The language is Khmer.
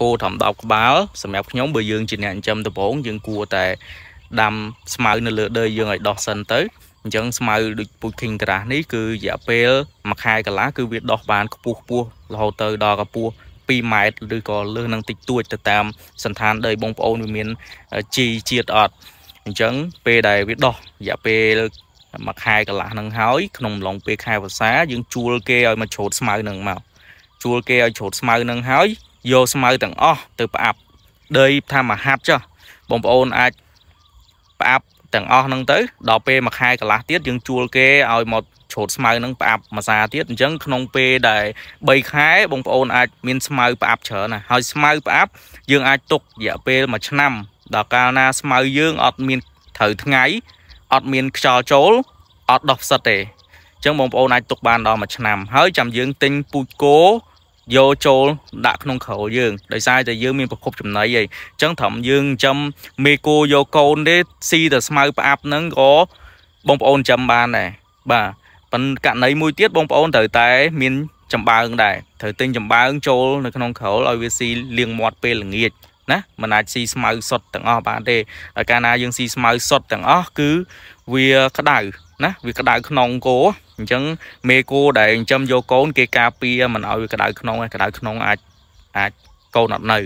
គោត្រឹម10ក្បាលសម្រាប់ខ្ញុំបើយើងជាអ្នកចិញ្ចឹមដំបងយើងគួរតែដាំស្មៅនៅលើដីយើងឲ្យដោះសិនទៅអញ្ចឹងស្មៅដូចពូជ King Grass នេះគឺរយៈពេល1ខែកន្លះគឺវាដោះបានខ្ពស់ខ្ពស់រហូតទៅដល់កម្ពស់2ម៉ែត្រឬក៏លើសនឹងតិចតួចទៅតាមសន្តានដីបងប្អូនវាមានជីជាតិអត់អញ្ចឹងពេលដែលវាដោះរយៈពេលមួយខែកន្លះនឹងហើយ ក្នុងអំឡុងពេលខែវស្សាយើងជួលគេឲ្យមកច្រូតស្មៅនឹងមកជួលគេឲ្យច្រូតស្មៅនឹងហើយយកស្មៅទាំងអស់ទៅផ្អាប់ដីថាមហាត់ចុះបងប្អូនអាចផ្អាប់ទាំងអស់ហ្នឹងទៅដល់ពេលមួយខែកន្លះទៀតយើងជួលគេឲ្យមកច្រូតស្មៅហ្នឹងផ្អាប់មួយសាទៀតអញ្ចឹងក្នុងពេលដែល3ខែបងប្អូនអាចមានស្មៅផ្អាប់ច្រើនណាស់ហើយស្មៅផ្អាប់យើងអាចទុករយៈពេល1ឆ្នាំដល់កាលណាស្មៅយើងអត់មានត្រូវថ្ងៃអត់មានខ្យល់ចូលអត់ដោះផ្សិតទេអញ្ចឹងបងប្អូនអាចទុកបានដល់មួយឆ្នាំហើយចាំយើងទិញពូជគោយកចូលដាក់ក្នុងក្រោយយើងដោយសារតែយើងមានប្រភពចំណីអីអញ្ចឹងត្រឹមយើងចិញ្ចឹមមេគោយកកូនទេស៊ីតែស្មៅផ្អាប់ហ្នឹងក៏បងប្អូនចិញ្ចឹមបានដែរបាទប៉ុន្តែករណីមួយទៀតបងប្អូនត្រូវតែ មានចំបើងដែរត្រូវទិញចំបើងចូលនៅក្នុងក្រោលឲ្យវាស៊ីលៀងមាត់ពេលល្ងាចណាមិនអាចស៊ីស្មៅសុតទាំងអស់បានទេហើយកាលណាយើងស៊ីស្មៅសុតទាំងអស់គឺវាក្តៅណាវាក្តៅក្នុងគោអញ្ចឹងមេគោដែលចិញ្ចឹមយកកូន គេការពារមិនឲ្យវាក្តៅក្នុងឯងក្តៅក្នុងអាចអាចកូនអត់នៅ